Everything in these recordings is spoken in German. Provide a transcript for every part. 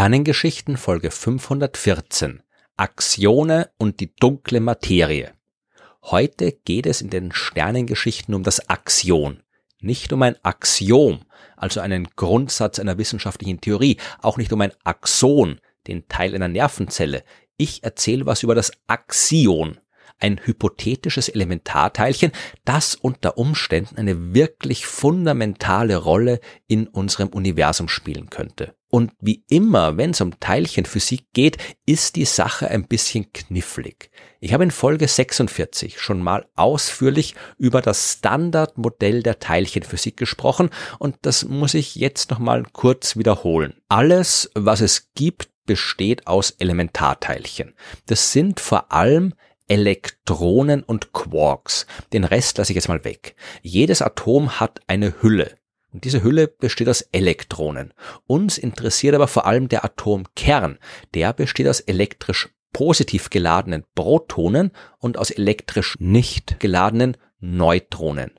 Sternengeschichten Folge 514 Axione und die dunkle Materie. Heute geht es in den Sternengeschichten um das Axion, nicht um ein Axiom, also einen Grundsatz einer wissenschaftlichen Theorie, auch nicht um ein Axon, den Teil einer Nervenzelle. Ich erzähle was über das Axion, ein hypothetisches Elementarteilchen, das unter Umständen eine wirklich fundamentale Rolle in unserem Universum spielen könnte. Und wie immer, wenn es um Teilchenphysik geht, ist die Sache ein bisschen knifflig. Ich habe in Folge 46 schon mal ausführlich über das Standardmodell der Teilchenphysik gesprochen und das muss ich jetzt nochmal kurz wiederholen. Alles, was es gibt, besteht aus Elementarteilchen. Das sind vor allem Elektronen und Quarks. Den Rest lasse ich jetzt mal weg. Jedes Atom hat eine Hülle. Und diese Hülle besteht aus Elektronen. Uns interessiert aber vor allem der Atomkern. Der besteht aus elektrisch positiv geladenen Protonen und aus elektrisch nicht geladenen Neutronen.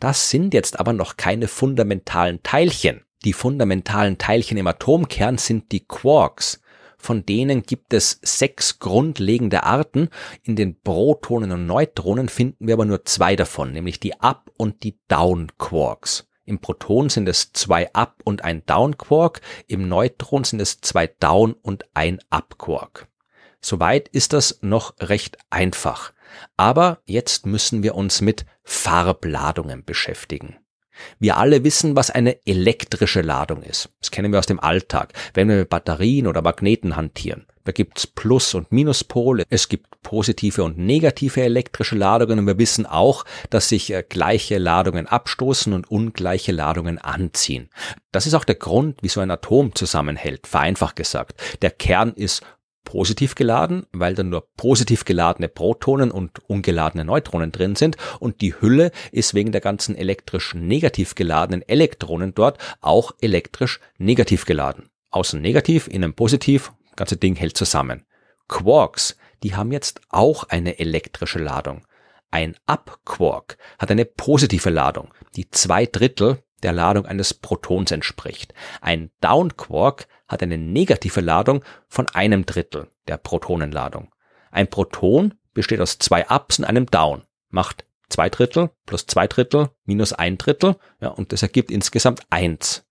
Das sind jetzt aber noch keine fundamentalen Teilchen. Die fundamentalen Teilchen im Atomkern sind die Quarks. Von denen gibt es sechs grundlegende Arten. In den Protonen und Neutronen finden wir aber nur zwei davon, nämlich die Up- und die Down-Quarks. Im Proton sind es zwei Up- und ein Down-Quark, im Neutron sind es zwei Down- und ein Up-Quark. Soweit ist das noch recht einfach. Aber jetzt müssen wir uns mit Farbladungen beschäftigen. Wir alle wissen, was eine elektrische Ladung ist. Das kennen wir aus dem Alltag, wenn wir mit Batterien oder Magneten hantieren. Da gibt's Plus- und Minuspole, es gibt positive und negative elektrische Ladungen und wir wissen auch, dass sich äh, gleiche Ladungen abstoßen und ungleiche Ladungen anziehen. Das ist auch der Grund, wieso ein Atom zusammenhält, vereinfacht gesagt. Der Kern ist positiv geladen, weil da nur positiv geladene Protonen und ungeladene Neutronen drin sind und die Hülle ist wegen der ganzen elektrisch negativ geladenen Elektronen dort auch elektrisch negativ geladen. Außen negativ, innen positiv, ganze Ding hält zusammen. Quarks, die haben jetzt auch eine elektrische Ladung. Ein Up-Quark hat eine positive Ladung. Die zwei Drittel der Ladung eines Protons entspricht. Ein Down-Quark hat eine negative Ladung von einem Drittel der Protonenladung. Ein Proton besteht aus zwei Ups und einem Down, macht zwei Drittel plus zwei Drittel minus ein Drittel ja, und das ergibt insgesamt eins.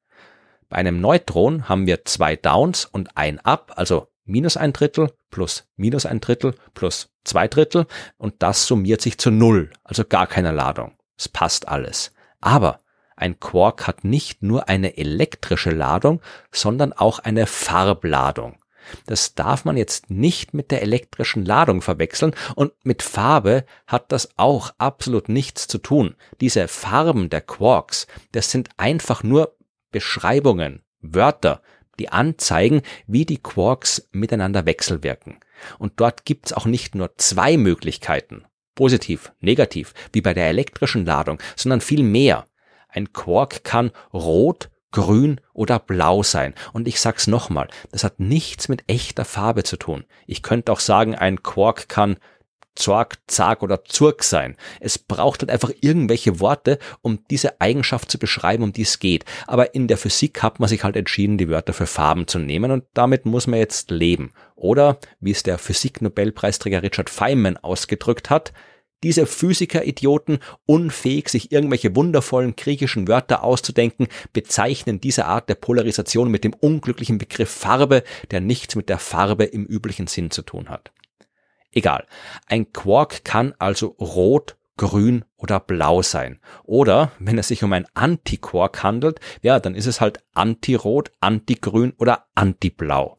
Bei einem Neutron haben wir zwei Downs und ein Up, also minus ein Drittel plus minus ein Drittel plus zwei Drittel und das summiert sich zu null, also gar keiner Ladung. Es passt alles. Aber ein Quark hat nicht nur eine elektrische Ladung, sondern auch eine Farbladung. Das darf man jetzt nicht mit der elektrischen Ladung verwechseln und mit Farbe hat das auch absolut nichts zu tun. Diese Farben der Quarks, das sind einfach nur Beschreibungen, Wörter, die anzeigen, wie die Quarks miteinander wechselwirken. Und dort gibt's auch nicht nur zwei Möglichkeiten, positiv, negativ, wie bei der elektrischen Ladung, sondern viel mehr. Ein Quark kann rot, grün oder blau sein. Und ich sag's nochmal, das hat nichts mit echter Farbe zu tun. Ich könnte auch sagen, ein Quark kann Zorg, Zag oder zurg sein. Es braucht halt einfach irgendwelche Worte, um diese Eigenschaft zu beschreiben, um die es geht. Aber in der Physik hat man sich halt entschieden, die Wörter für Farben zu nehmen und damit muss man jetzt leben. Oder, wie es der Physik-Nobelpreisträger Richard Feynman ausgedrückt hat, diese Physiker-Idioten, unfähig, sich irgendwelche wundervollen griechischen Wörter auszudenken, bezeichnen diese Art der Polarisation mit dem unglücklichen Begriff Farbe, der nichts mit der Farbe im üblichen Sinn zu tun hat. Egal. Ein Quark kann also rot, grün oder blau sein. Oder wenn es sich um ein Antiquark handelt, ja, dann ist es halt antirot, antigrün oder antiblau.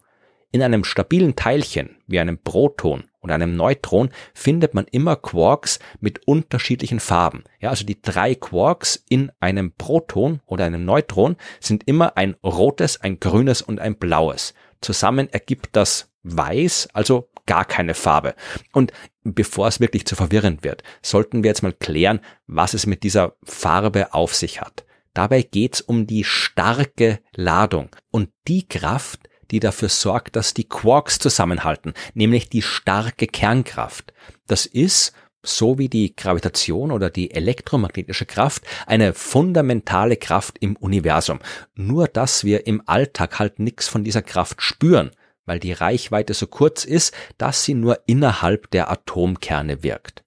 In einem stabilen Teilchen wie einem Proton und einem Neutron findet man immer Quarks mit unterschiedlichen Farben. Ja, also die drei Quarks in einem Proton oder einem Neutron sind immer ein rotes, ein grünes und ein blaues. Zusammen ergibt das weiß, also gar keine Farbe. Und bevor es wirklich zu verwirrend wird, sollten wir jetzt mal klären, was es mit dieser Farbe auf sich hat. Dabei geht's um die starke Ladung und die Kraft, die dafür sorgt, dass die Quarks zusammenhalten, nämlich die starke Kernkraft. Das ist, so wie die Gravitation oder die elektromagnetische Kraft, eine fundamentale Kraft im Universum. Nur dass wir im Alltag halt nichts von dieser Kraft spüren, weil die Reichweite so kurz ist, dass sie nur innerhalb der Atomkerne wirkt.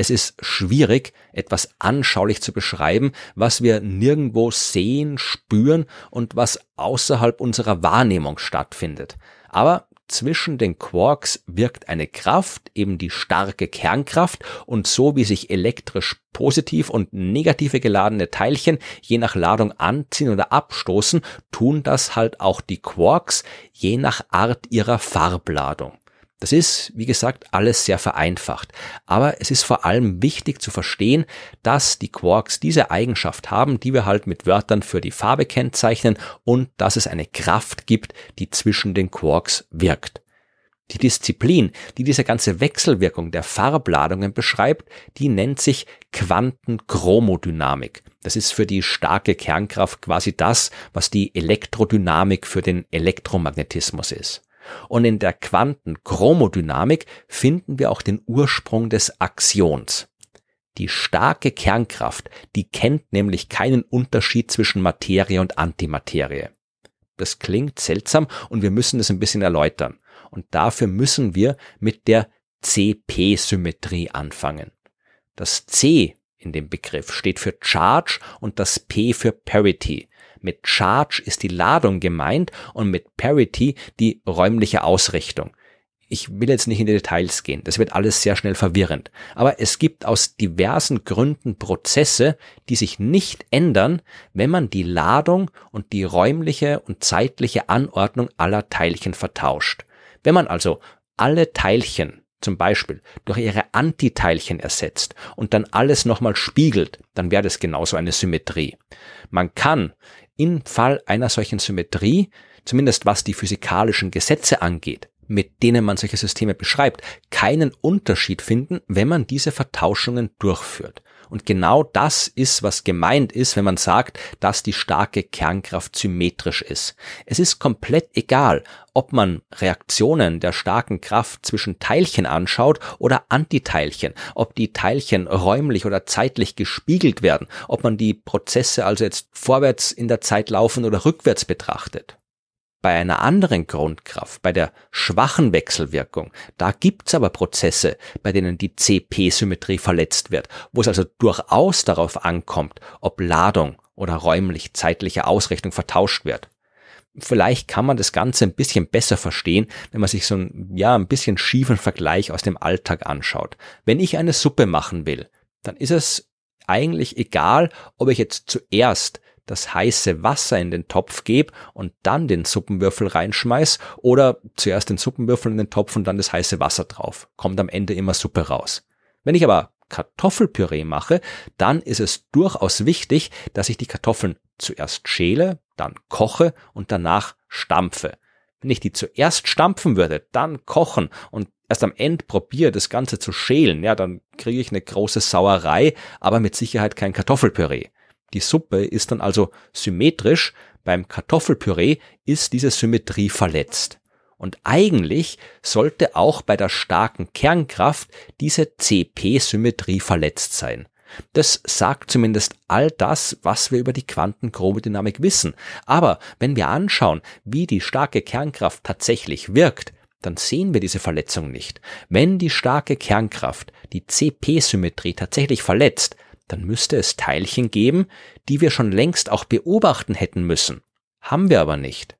Es ist schwierig, etwas anschaulich zu beschreiben, was wir nirgendwo sehen, spüren und was außerhalb unserer Wahrnehmung stattfindet. Aber zwischen den Quarks wirkt eine Kraft, eben die starke Kernkraft, und so wie sich elektrisch positiv und negative geladene Teilchen je nach Ladung anziehen oder abstoßen, tun das halt auch die Quarks je nach Art ihrer Farbladung. Das ist, wie gesagt, alles sehr vereinfacht. Aber es ist vor allem wichtig zu verstehen, dass die Quarks diese Eigenschaft haben, die wir halt mit Wörtern für die Farbe kennzeichnen und dass es eine Kraft gibt, die zwischen den Quarks wirkt. Die Disziplin, die diese ganze Wechselwirkung der Farbladungen beschreibt, die nennt sich Quantenchromodynamik. Das ist für die starke Kernkraft quasi das, was die Elektrodynamik für den Elektromagnetismus ist. Und in der Quantenchromodynamik finden wir auch den Ursprung des Axions. Die starke Kernkraft, die kennt nämlich keinen Unterschied zwischen Materie und Antimaterie. Das klingt seltsam und wir müssen es ein bisschen erläutern. Und dafür müssen wir mit der CP-Symmetrie anfangen. Das C in dem Begriff steht für Charge und das P für Parity. Mit Charge ist die Ladung gemeint und mit Parity die räumliche Ausrichtung. Ich will jetzt nicht in die Details gehen, das wird alles sehr schnell verwirrend. Aber es gibt aus diversen Gründen Prozesse, die sich nicht ändern, wenn man die Ladung und die räumliche und zeitliche Anordnung aller Teilchen vertauscht. Wenn man also alle Teilchen zum Beispiel durch ihre Antiteilchen ersetzt und dann alles nochmal spiegelt, dann wäre das genauso eine Symmetrie. Man kann im Fall einer solchen Symmetrie, zumindest was die physikalischen Gesetze angeht, mit denen man solche Systeme beschreibt, keinen Unterschied finden, wenn man diese Vertauschungen durchführt. Und genau das ist, was gemeint ist, wenn man sagt, dass die starke Kernkraft symmetrisch ist. Es ist komplett egal, ob man Reaktionen der starken Kraft zwischen Teilchen anschaut oder Antiteilchen, ob die Teilchen räumlich oder zeitlich gespiegelt werden, ob man die Prozesse also jetzt vorwärts in der Zeit laufen oder rückwärts betrachtet. Bei einer anderen Grundkraft, bei der schwachen Wechselwirkung, da gibt's aber Prozesse, bei denen die CP-Symmetrie verletzt wird, wo es also durchaus darauf ankommt, ob Ladung oder räumlich-zeitliche Ausrichtung vertauscht wird. Vielleicht kann man das Ganze ein bisschen besser verstehen, wenn man sich so einen, ja, ein bisschen schiefen Vergleich aus dem Alltag anschaut. Wenn ich eine Suppe machen will, dann ist es eigentlich egal, ob ich jetzt zuerst das heiße Wasser in den Topf gebe und dann den Suppenwürfel reinschmeiß oder zuerst den Suppenwürfel in den Topf und dann das heiße Wasser drauf. Kommt am Ende immer Suppe raus. Wenn ich aber Kartoffelpüree mache, dann ist es durchaus wichtig, dass ich die Kartoffeln zuerst schäle, dann koche und danach stampfe. Wenn ich die zuerst stampfen würde, dann kochen und erst am Ende probiere, das Ganze zu schälen, ja, dann kriege ich eine große Sauerei, aber mit Sicherheit kein Kartoffelpüree. Die Suppe ist dann also symmetrisch, beim Kartoffelpüree ist diese Symmetrie verletzt. Und eigentlich sollte auch bei der starken Kernkraft diese CP-Symmetrie verletzt sein. Das sagt zumindest all das, was wir über die Quantenchromodynamik wissen. Aber wenn wir anschauen, wie die starke Kernkraft tatsächlich wirkt, dann sehen wir diese Verletzung nicht. Wenn die starke Kernkraft die CP-Symmetrie tatsächlich verletzt, dann müsste es Teilchen geben, die wir schon längst auch beobachten hätten müssen. Haben wir aber nicht.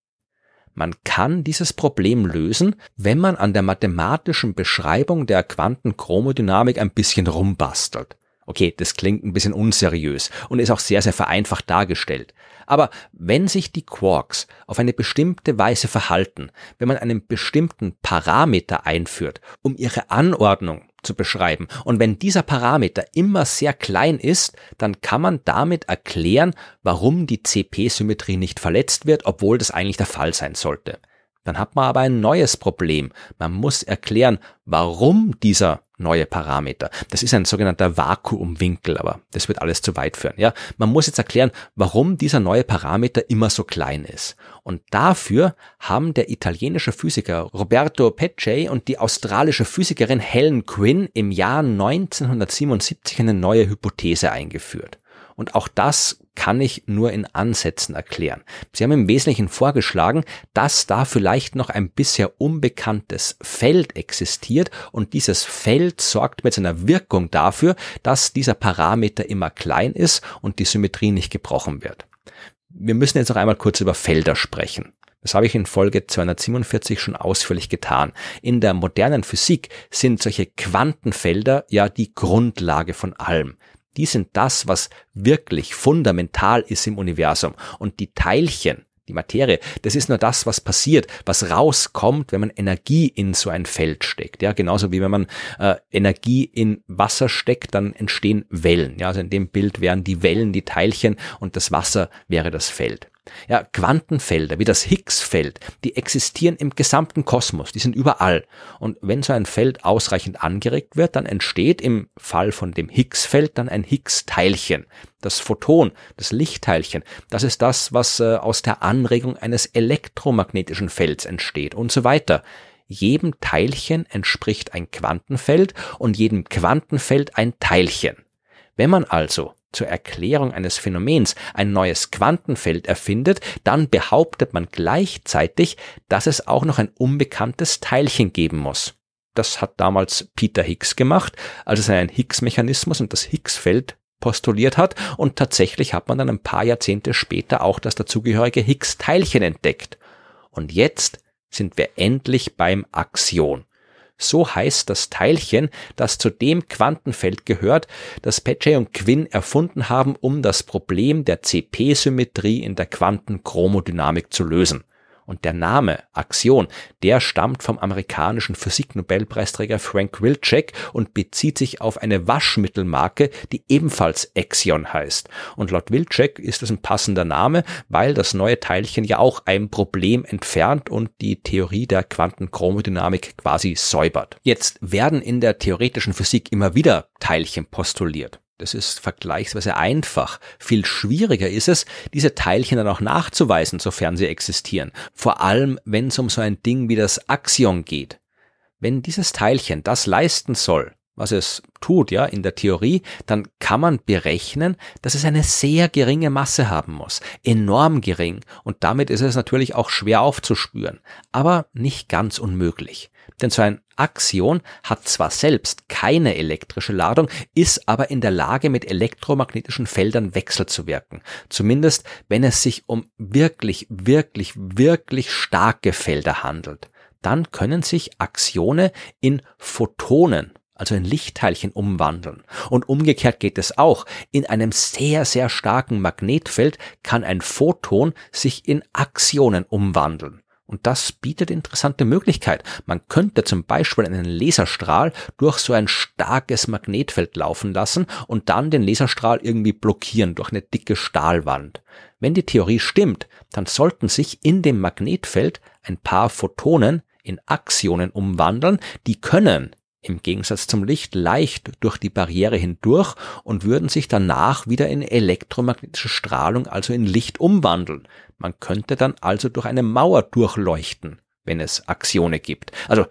Man kann dieses Problem lösen, wenn man an der mathematischen Beschreibung der Quantenchromodynamik ein bisschen rumbastelt. Okay, das klingt ein bisschen unseriös und ist auch sehr, sehr vereinfacht dargestellt. Aber wenn sich die Quarks auf eine bestimmte Weise verhalten, wenn man einen bestimmten Parameter einführt, um ihre Anordnung zu beschreiben, und wenn dieser Parameter immer sehr klein ist, dann kann man damit erklären, warum die CP-Symmetrie nicht verletzt wird, obwohl das eigentlich der Fall sein sollte. Dann hat man aber ein neues Problem. Man muss erklären, warum dieser neue Parameter. Das ist ein sogenannter Vakuumwinkel, aber das wird alles zu weit führen. Ja, man muss jetzt erklären, warum dieser neue Parameter immer so klein ist. Und dafür haben der italienische Physiker Roberto Pecce und die australische Physikerin Helen Quinn im Jahr 1977 eine neue Hypothese eingeführt. Und auch das kann ich nur in Ansätzen erklären. Sie haben im Wesentlichen vorgeschlagen, dass da vielleicht noch ein bisher unbekanntes Feld existiert und dieses Feld sorgt mit seiner Wirkung dafür, dass dieser Parameter immer klein ist und die Symmetrie nicht gebrochen wird. Wir müssen jetzt noch einmal kurz über Felder sprechen. Das habe ich in Folge 247 schon ausführlich getan. In der modernen Physik sind solche Quantenfelder ja die Grundlage von allem. Die sind das, was wirklich fundamental ist im Universum. Und die Teilchen, die Materie, das ist nur das, was passiert, was rauskommt, wenn man Energie in so ein Feld steckt. Ja, genauso wie wenn man äh, Energie in Wasser steckt, dann entstehen Wellen. Ja, also in dem Bild wären die Wellen die Teilchen und das Wasser wäre das Feld. Ja, Quantenfelder wie das Higgs-Feld, die existieren im gesamten Kosmos, die sind überall. Und wenn so ein Feld ausreichend angeregt wird, dann entsteht im Fall von dem Higgs-Feld dann ein Higgs-Teilchen. Das Photon, das Lichtteilchen, das ist das, was äh, aus der Anregung eines elektromagnetischen Felds entsteht und so weiter. Jedem Teilchen entspricht ein Quantenfeld und jedem Quantenfeld ein Teilchen. Wenn man also zur Erklärung eines Phänomens ein neues Quantenfeld erfindet, dann behauptet man gleichzeitig, dass es auch noch ein unbekanntes Teilchen geben muss. Das hat damals Peter Higgs gemacht, als er seinen Higgs-Mechanismus und das Higgs-Feld postuliert hat und tatsächlich hat man dann ein paar Jahrzehnte später auch das dazugehörige Higgs-Teilchen entdeckt. Und jetzt sind wir endlich beim Axion. So heißt das Teilchen, das zu dem Quantenfeld gehört, das Paget und Quinn erfunden haben, um das Problem der CP-Symmetrie in der Quantenchromodynamik zu lösen. Und der Name Aktion, der stammt vom amerikanischen Physiknobelpreisträger Frank Wilczek und bezieht sich auf eine Waschmittelmarke, die ebenfalls Axion heißt. Und laut Wilczek ist es ein passender Name, weil das neue Teilchen ja auch ein Problem entfernt und die Theorie der Quantenchromodynamik quasi säubert. Jetzt werden in der theoretischen Physik immer wieder Teilchen postuliert. Das ist vergleichsweise einfach. Viel schwieriger ist es, diese Teilchen dann auch nachzuweisen, sofern sie existieren. Vor allem, wenn es um so ein Ding wie das Axion geht. Wenn dieses Teilchen das leisten soll, was es tut, ja, in der Theorie, dann kann man berechnen, dass es eine sehr geringe Masse haben muss. Enorm gering. Und damit ist es natürlich auch schwer aufzuspüren. Aber nicht ganz unmöglich. Denn so ein Axion hat zwar selbst keine elektrische Ladung, ist aber in der Lage, mit elektromagnetischen Feldern wechselzuwirken. Zumindest, wenn es sich um wirklich, wirklich, wirklich starke Felder handelt. Dann können sich Axione in Photonen also in Lichtteilchen umwandeln. Und umgekehrt geht es auch. In einem sehr, sehr starken Magnetfeld kann ein Photon sich in Axionen umwandeln. Und das bietet interessante Möglichkeit. Man könnte zum Beispiel einen Laserstrahl durch so ein starkes Magnetfeld laufen lassen und dann den Laserstrahl irgendwie blockieren durch eine dicke Stahlwand. Wenn die Theorie stimmt, dann sollten sich in dem Magnetfeld ein paar Photonen in Axionen umwandeln, die können im Gegensatz zum Licht leicht durch die Barriere hindurch und würden sich danach wieder in elektromagnetische Strahlung, also in Licht umwandeln. Man könnte dann also durch eine Mauer durchleuchten, wenn es Axione gibt. Also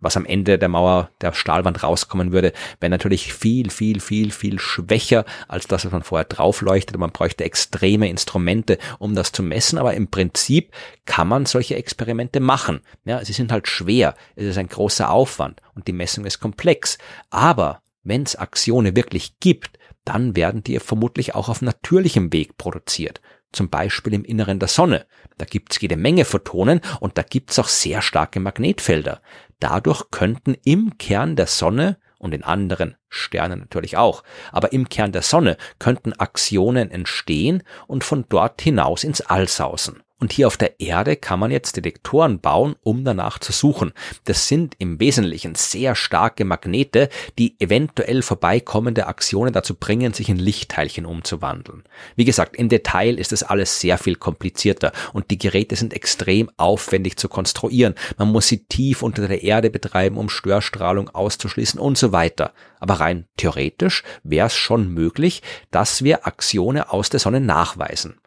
was am Ende der Mauer, der Stahlwand rauskommen würde, wäre natürlich viel, viel, viel, viel schwächer als das, was man vorher draufleuchtet. Man bräuchte extreme Instrumente, um das zu messen. Aber im Prinzip kann man solche Experimente machen. Ja, sie sind halt schwer. Es ist ein großer Aufwand und die Messung ist komplex. Aber wenn es Aktionen wirklich gibt, dann werden die vermutlich auch auf natürlichem Weg produziert zum Beispiel im Inneren der Sonne. Da gibt's jede Menge Photonen und da gibt's auch sehr starke Magnetfelder. Dadurch könnten im Kern der Sonne und in anderen Sternen natürlich auch, aber im Kern der Sonne könnten Aktionen entstehen und von dort hinaus ins All sausen. Und hier auf der Erde kann man jetzt Detektoren bauen, um danach zu suchen. Das sind im Wesentlichen sehr starke Magnete, die eventuell vorbeikommende Aktionen dazu bringen, sich in Lichtteilchen umzuwandeln. Wie gesagt, im Detail ist das alles sehr viel komplizierter und die Geräte sind extrem aufwendig zu konstruieren. Man muss sie tief unter der Erde betreiben, um Störstrahlung auszuschließen und so weiter. Aber rein theoretisch wäre es schon möglich, dass wir Aktionen aus der Sonne nachweisen.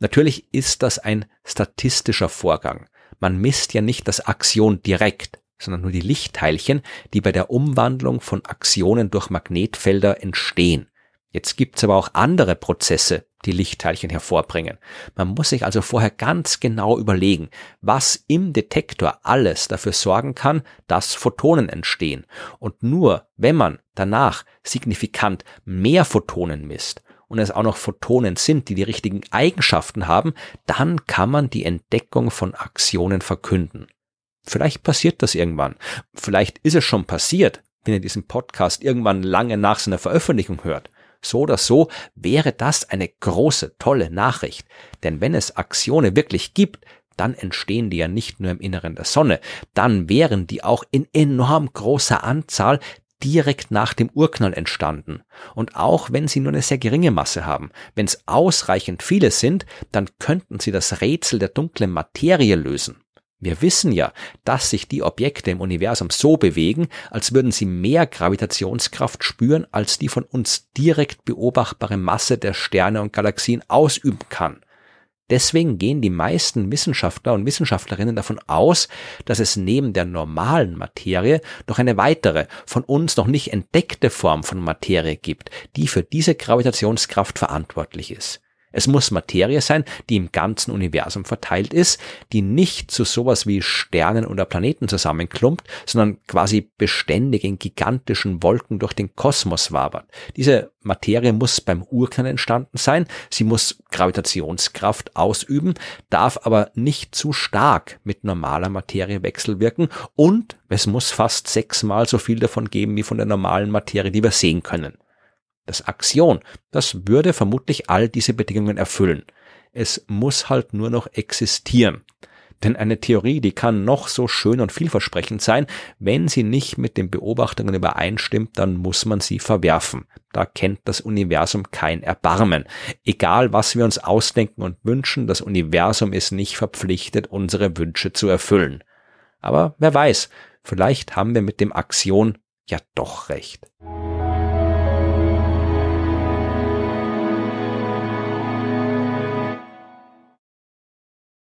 Natürlich ist das ein statistischer Vorgang. Man misst ja nicht das Axion direkt, sondern nur die Lichtteilchen, die bei der Umwandlung von Axionen durch Magnetfelder entstehen. Jetzt gibt's aber auch andere Prozesse, die Lichtteilchen hervorbringen. Man muss sich also vorher ganz genau überlegen, was im Detektor alles dafür sorgen kann, dass Photonen entstehen. Und nur wenn man danach signifikant mehr Photonen misst, und es auch noch Photonen sind, die die richtigen Eigenschaften haben, dann kann man die Entdeckung von Aktionen verkünden. Vielleicht passiert das irgendwann. Vielleicht ist es schon passiert, wenn ihr diesen Podcast irgendwann lange nach seiner Veröffentlichung hört. So oder so wäre das eine große, tolle Nachricht. Denn wenn es Aktionen wirklich gibt, dann entstehen die ja nicht nur im Inneren der Sonne, dann wären die auch in enorm großer Anzahl direkt nach dem Urknall entstanden. Und auch wenn sie nur eine sehr geringe Masse haben, wenn es ausreichend viele sind, dann könnten sie das Rätsel der dunklen Materie lösen. Wir wissen ja, dass sich die Objekte im Universum so bewegen, als würden sie mehr Gravitationskraft spüren, als die von uns direkt beobachtbare Masse der Sterne und Galaxien ausüben kann. Deswegen gehen die meisten Wissenschaftler und Wissenschaftlerinnen davon aus, dass es neben der normalen Materie noch eine weitere, von uns noch nicht entdeckte Form von Materie gibt, die für diese Gravitationskraft verantwortlich ist. Es muss Materie sein, die im ganzen Universum verteilt ist, die nicht zu sowas wie Sternen oder Planeten zusammenklumpt, sondern quasi beständig in gigantischen Wolken durch den Kosmos wabert. Diese Materie muss beim Urknall entstanden sein, sie muss Gravitationskraft ausüben, darf aber nicht zu stark mit normaler Materie wechselwirken und es muss fast sechsmal so viel davon geben wie von der normalen Materie, die wir sehen können das Axion, das würde vermutlich all diese Bedingungen erfüllen. Es muss halt nur noch existieren. Denn eine Theorie, die kann noch so schön und vielversprechend sein, wenn sie nicht mit den Beobachtungen übereinstimmt, dann muss man sie verwerfen. Da kennt das Universum kein Erbarmen. Egal, was wir uns ausdenken und wünschen, das Universum ist nicht verpflichtet, unsere Wünsche zu erfüllen. Aber wer weiß, vielleicht haben wir mit dem Axion ja doch recht.